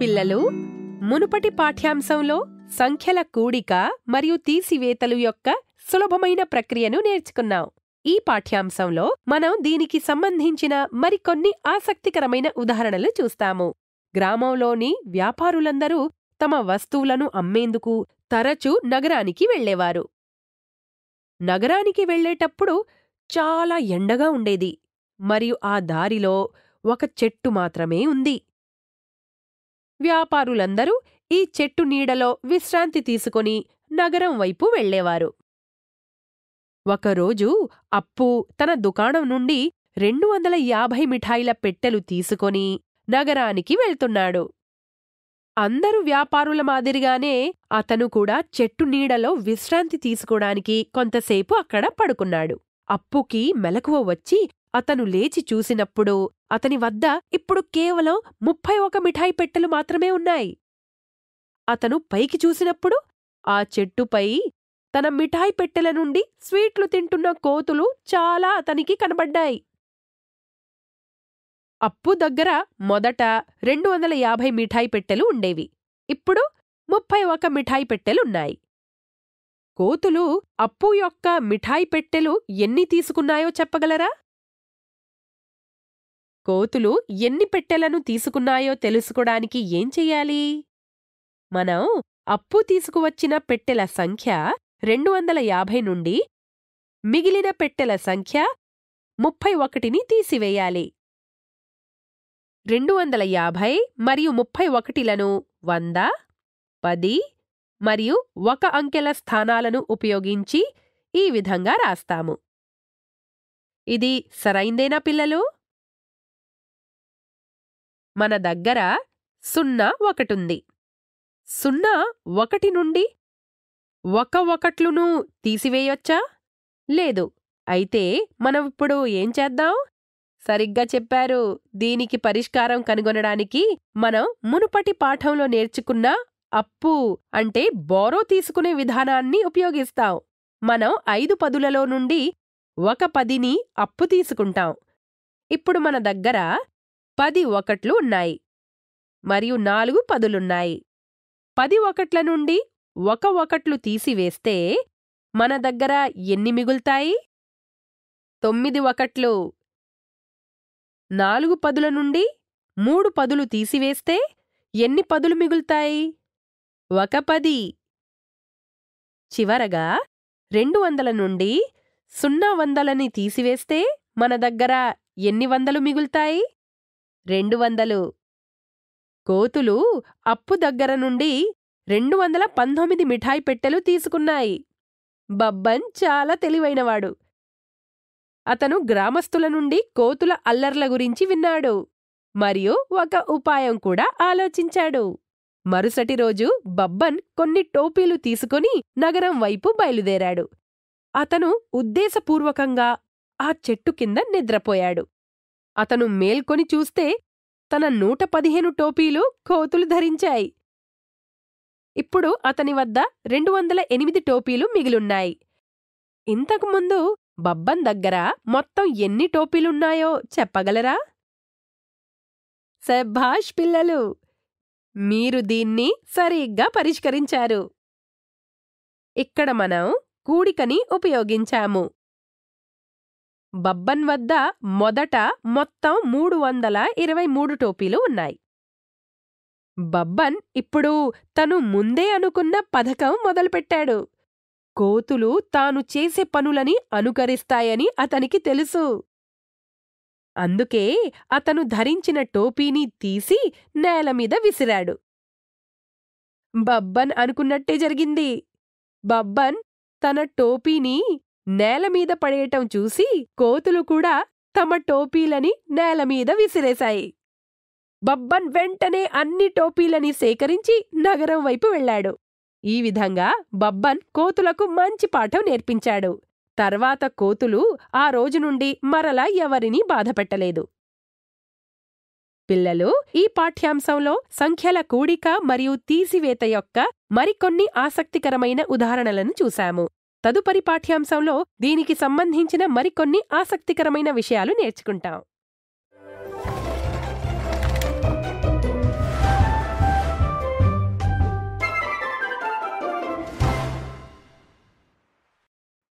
పిల్లలు మునుపటి పాఠ్యాంశంలో సంఖ్యల కూడిక మరియు తీసివేతలు యొక్క సులభమైన ప్రక్రియను నేర్చుకున్నాం ఈ పాఠ్యాంశంలో మనం దీనికి సంబంధించిన మరికొన్ని ఆసక్తికరమైన ఉదాహరణలు చూస్తాము గ్రామంలోని వ్యాపారులందరూ తమ వస్తువులను అమ్మేందుకు తరచూ నగరానికి వెళ్లేవారు నగరానికి వెళ్లేటప్పుడు చాలా ఎండగా ఉండేది మరియు ఆ దారిలో ఒక చెట్టు మాత్రమే ఉంది వ్యాపారులందరూ ఈ చెట్టు నీడలో విశ్రాంతి తీసుకుని నగరం వైపు వెళ్లేవారు ఒకరోజు అప్పు తన దుకాణం నుండి రెండు వందల యాభై మిఠాయిల పెట్టెలు తీసుకొని నగరానికి వెళ్తున్నాడు అందరు వ్యాపారుల మాదిరిగానే అతను కూడా చెట్టు నీడలో విశ్రాంతి తీసుకోడానికి కొంతసేపు అక్కడ పడుకున్నాడు అప్పుకి మెలకువ వచ్చి అతను లేచి చూసినప్పుడు అతని వద్ద ఇప్పుడు కేవలం ముప్పై ఒక మిఠాయి పెట్టెలు మాత్రమే ఉన్నాయి అతను పైకి చూసినప్పుడు ఆ చెట్టుపై తన మిఠాయి పెట్టెల నుండి స్వీట్లు తింటున్న కోతులు చాలా అతనికి కనబడ్డాయి అప్పు దగ్గర మొదట రెండు వందల యాభై మిఠాయి పెట్టెలు ఉండేవి ఇప్పుడు ముప్పై ఒక మిఠాయి పెట్టెలున్నాయి కోతులు అప్పు యొక్క మిఠాయి పెట్టెలు ఎన్ని తీసుకున్నాయో చెప్పగలరా కోతులు ఎన్ని పెట్టెలను తీసుకున్నాయో తెలుసుకోడానికి ఏం చెయ్యాలి మనం అప్పు తీసుకువచ్చిన పెట్టెల సంఖ్య రెండు వందల యాభై నుండి మిగిలిన పెట్టెల సంఖ్య ముప్పై ఒకటిని తీసివేయాలి రెండు వందల యాభై మరియు ముప్పై ఒకటిలను వంద పది మరియు ఒక అంకెల స్థానాలను ఉపయోగించి ఈ విధంగా రాస్తాము ఇది సరైందేనా పిల్లలు మన దగ్గర సున్నా ఒకటుంది సున్నా ఒకటి నుండి ఒక ఒకట్లును తీసివేయొచ్చా లేదు అయితే మనం ఇప్పుడు ఏం చేద్దాం సరిగ్గా చెప్పారు దీనికి పరిష్కారం కనుగొనడానికి మనం మునుపటి పాఠంలో నేర్చుకున్న అప్పు అంటే బోరో తీసుకునే విధానాన్ని ఉపయోగిస్తాం మనం ఐదు పదులలో నుండి ఒక పదిని అప్పు తీసుకుంటాం ఇప్పుడు మన దగ్గర పది ఒకట్లు ఉన్నాయి మరియు నాలుగు పదులున్నాయి పది ఒకట్ల నుండి ఒక ఒకట్లు తీసివేస్తే మన దగ్గర ఎన్ని మిగులుతాయి తొమ్మిది ఒకట్లు నాలుగు పదుల నుండి మూడు పదులు తీసివేస్తే ఎన్ని పదులు మిగులుతాయి ఒక పది చివరగా రెండు వందల నుండి సున్నా వందలని తీసివేస్తే మన దగ్గర ఎన్ని వందలు మిగులుతాయి రెండు వందలు కోతులు అప్పు దగ్గర నుండి రెండు వందల పంతొమ్మిది మిఠాయి పెట్టెలు తీసుకున్నాయి బబ్బన్ చాలా తెలివైనవాడు అతను గ్రామస్తుల నుండి కోతుల అల్లర్ల గురించి విన్నాడు మరియు ఒక ఉపాయం కూడా ఆలోచించాడు మరుసటి రోజు బబ్బన్ కొన్ని టోపీలు తీసుకుని నగరం వైపు బయలుదేరాడు అతను ఉద్దేశపూర్వకంగా ఆ చెట్టు కింద నిద్రపోయాడు అతను మేల్కొని చూస్తే తన నూట పదిహేను టోపీలు కోతులు ధరించాయి ఇప్పుడు అతని వద్ద రెండు వందల ఎనిమిది టోపీలు మిగిలున్నాయి ఇంతకుముందు బబ్బన్ దగ్గర మొత్తం ఎన్ని టోపీలున్నాయో చెప్పగలరా శభాష్ పిల్లలు మీరు దీన్ని సరిగ్గా పరిష్కరించారు ఇక్కడ మనం కూడికని ఉపయోగించాము బబ్బన్ వద్ద మొదట మొత్తం మూడు వందల ఇరవై మూడు టోపీలు ఉన్నాయి బబ్బన్ ఇప్పుడు తను ముందే అనుకున్న పథకం మొదలుపెట్టాడు కోతులు తాను చేసే పనులని అనుకరిస్తాయని అతనికి తెలుసు అందుకే అతను ధరించిన టోపీని తీసి నేలమీద విసిరాడు బబ్బన్ అనుకున్నట్టే జరిగింది బబ్బన్ తన టోపీని నేలమీద పడేయటం చూసి కోతులు కూడా తమ టోపీలని నేలమీద విసిరేశాయి బబ్బన్ వెంటనే అన్ని టోపీలని సేకరించి నగరం వైపు వెళ్లాడు ఈ విధంగా బబ్బన్ కోతులకు మంచి పాఠం నేర్పించాడు తర్వాత కోతులు ఆ రోజు నుండి మరలా ఎవరినీ బాధపెట్టలేదు పిల్లలు ఈ పాఠ్యాంశంలో సంఖ్యల కూడిక మరియు తీసివేత యొక్క మరికొన్ని ఆసక్తికరమైన ఉదాహరణలను చూశాము తదుపరి పాఠ్యాంశంలో దీనికి సంబంధించిన మరికొన్ని ఆసక్తికరమైన విషయాలు నేర్చుకుంటాం